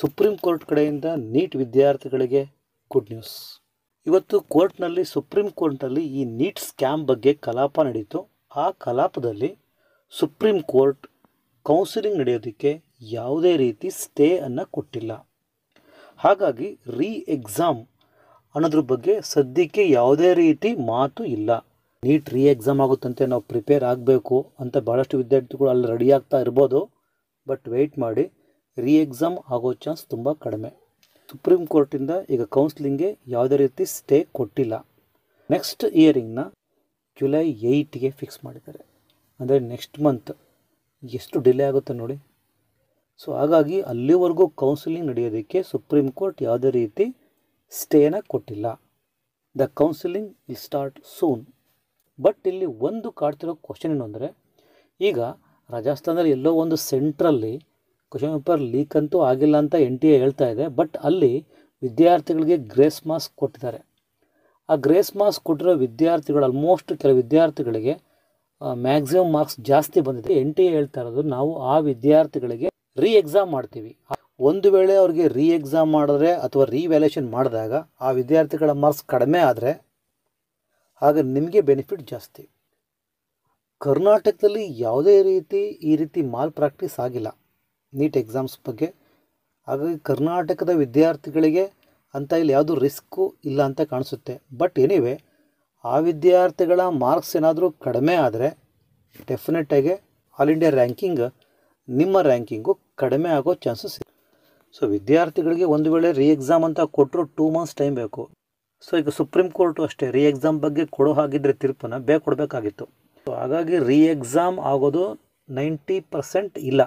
supreme Court ಕಡೆಯಿಂದ NEET ವಿದ್ಯಾರ್ಥಿಗಳಿಗೆ good news ಇವತ್ತು ಕೋರ್ಟ್ನಲ್ಲಿ ಸುಪ್ರೀಂ ಕೋರ್ಟ್ನಲ್ಲಿ ಈ ನೀಟ್ ಸ್ಕ್ಯಾಮ್ ಬಗ್ಗೆ ಕಲಾಪ ನಡೀತು ಆ ಕಲಾಪದಲ್ಲಿ ಸುಪ್ರೀಂ ಕೋರ್ಟ್ ಕೌನ್ಸಿಲಿಂಗ್ ನಡೆಯೋದಕ್ಕೆ ಯಾವುದೇ ರೀತಿ ಸ್ಟೇ ಅನ್ನು ಕೊಟ್ಟಿಲ್ಲ ಹಾಗಾಗಿ ರೀ ಎಕ್ಸಾಮ್ ಅನ್ನೋದ್ರ ಬಗ್ಗೆ ಸದ್ಯಕ್ಕೆ ಯಾವುದೇ ರೀತಿ ಮಾತು ಇಲ್ಲ ನೀಟ್ ರೀ ಎಕ್ಸಾಮ್ ಆಗುತ್ತಂತೆ ನಾವು ಪ್ರಿಪೇರ್ ಆಗಬೇಕು ಅಂತ ಭಾಳಷ್ಟು ವಿದ್ಯಾರ್ಥಿಗಳು ಅಲ್ಲಿ ರೆಡಿ ಆಗ್ತಾ ಇರ್ಬೋದು ಬಟ್ ವೆಯ್ಟ್ ಮಾಡಿ ರೀ ಎಕ್ಸಾಮ್ ಆಗೋ ಚಾನ್ಸ್ ತುಂಬ ಕಡಿಮೆ ಸುಪ್ರೀಂ ಕೋರ್ಟಿಂದ ಈಗ ಕೌನ್ಸಿಲಿಂಗ್ಗೆ ಯಾವುದೇ ರೀತಿ ಸ್ಟೇ ಕೊಟ್ಟಿಲ್ಲ ನೆಕ್ಸ್ಟ್ ಇಯರಿಂಗ್ನ ಜುಲೈ ಏಯ್ಟಿಗೆ ಫಿಕ್ಸ್ ಮಾಡಿದ್ದಾರೆ ಅಂದರೆ ನೆಕ್ಸ್ಟ್ ಮಂತ್ ಎಷ್ಟು ಡಿಲೇ ಆಗುತ್ತೆ ನೋಡಿ ಸೊ ಹಾಗಾಗಿ ಅಲ್ಲಿವರೆಗೂ ಕೌನ್ಸಿಲಿಂಗ್ ನಡೆಯೋದಕ್ಕೆ ಸುಪ್ರೀಂ ಕೋರ್ಟ್ ಯಾವುದೇ ರೀತಿ ಸ್ಟೇನ ಕೊಟ್ಟಿಲ್ಲ the counselling will start soon but ಇಲ್ಲಿ ಒಂದು ಕಾಡ್ತಿರೋ ಕ್ವಶನ್ ಏನು ಅಂದರೆ ಈಗ ರಾಜಸ್ಥಾನದಲ್ಲಿ ಎಲ್ಲೋ ಒಂದು ಸೆಂಟ್ರಲ್ಲಿ ಕ್ವಶನ್ ಪೇಪರ್ ಲೀಕ್ ಅಂತೂ ಆಗಿಲ್ಲ ಅಂತ ಎನ್ ಟಿ ಎ ಹೇಳ್ತಾ ಇದೆ ಬಟ್ ಅಲ್ಲಿ ವಿದ್ಯಾರ್ಥಿಗಳಿಗೆ ಗ್ರೇಸ್ ಮಾಸ್ಕ್ ಕೊಟ್ಟಿದ್ದಾರೆ ಆ ಗ್ರೇಸ್ ಮಾಸ್ಕ್ ಕೊಟ್ಟಿರೋ ವಿದ್ಯಾರ್ಥಿಗಳು ಆಲ್ಮೋಸ್ಟ್ ಕೆಲವು ವಿದ್ಯಾರ್ಥಿಗಳಿಗೆ ಮ್ಯಾಕ್ಸಿಮಮ್ ಮಾರ್ಕ್ಸ್ ಜಾಸ್ತಿ ಬಂದಿದೆ ಎನ್ ಟಿ ಎ ಹೇಳ್ತಾ ಇರೋದು ನಾವು ಆ ವಿದ್ಯಾರ್ಥಿಗಳಿಗೆ ರೀ ಎಕ್ಸಾಮ್ ಮಾಡ್ತೀವಿ ಒಂದು ವೇಳೆ ಅವ್ರಿಗೆ ರೀ ಎಕ್ಸಾಮ್ ಮಾಡಿದ್ರೆ ಅಥವಾ ರಿವ್ಯಾಲ್ಯೂಷನ್ ಮಾಡಿದಾಗ ಆ ವಿದ್ಯಾರ್ಥಿಗಳ ಮಾರ್ಕ್ಸ್ ಕಡಿಮೆ ಆದರೆ ಆಗ ನಿಮಗೆ ಬೆನಿಫಿಟ್ ಜಾಸ್ತಿ ಕರ್ನಾಟಕದಲ್ಲಿ ಯಾವುದೇ ರೀತಿ ಈ ರೀತಿ ಮಾಲ್ ಪ್ರಾಕ್ಟೀಸ್ ಆಗಿಲ್ಲ ನೀಟ್ ಎಕ್ಸಾಮ್ಸ್ ಬಗ್ಗೆ ಹಾಗಾಗಿ ಕರ್ನಾಟಕದ ವಿದ್ಯಾರ್ಥಿಗಳಿಗೆ ಅಂತ ಇಲ್ಲಿ ಯಾವುದೂ ರಿಸ್ಕು ಇಲ್ಲ ಅಂತ ಕಾಣಿಸುತ್ತೆ ಬಟ್ ಎನಿವೆ ಆ ವಿದ್ಯಾರ್ಥಿಗಳ ಮಾರ್ಕ್ಸ್ ಏನಾದರೂ ಕಡಿಮೆ ಆದರೆ ಡೆಫಿನೆಟ್ಟಾಗಿ ಆಲ್ ಇಂಡಿಯಾ ರ್ಯಾಂಕಿಂಗ್ ನಿಮ್ಮ ರ್ಯಾಂಕಿಂಗು ಕಡಿಮೆ ಆಗೋ ಚಾನ್ಸಸ್ ಇದೆ ಸೊ ವಿದ್ಯಾರ್ಥಿಗಳಿಗೆ ಒಂದು ವೇಳೆ ರೀ ಎಕ್ಸಾಮ್ ಅಂತ ಕೊಟ್ಟರು ಟೂ ಮಂತ್ಸ್ ಟೈಮ್ ಬೇಕು ಸೊ ಈಗ ಸುಪ್ರೀಂ ಕೋರ್ಟು ಅಷ್ಟೇ ರೀ ಎಕ್ಸಾಮ್ ಬಗ್ಗೆ ಕೊಡೋ ಹಾಗಿದ್ದರೆ ತೀರ್ಪನ್ನು ಬೇಗ ಕೊಡಬೇಕಾಗಿತ್ತು ಸೊ ಹಾಗಾಗಿ ರೀ ಎಕ್ಸಾಮ್ ಆಗೋದು ನೈಂಟಿ ಪರ್ಸೆಂಟ್ ಇಲ್ಲ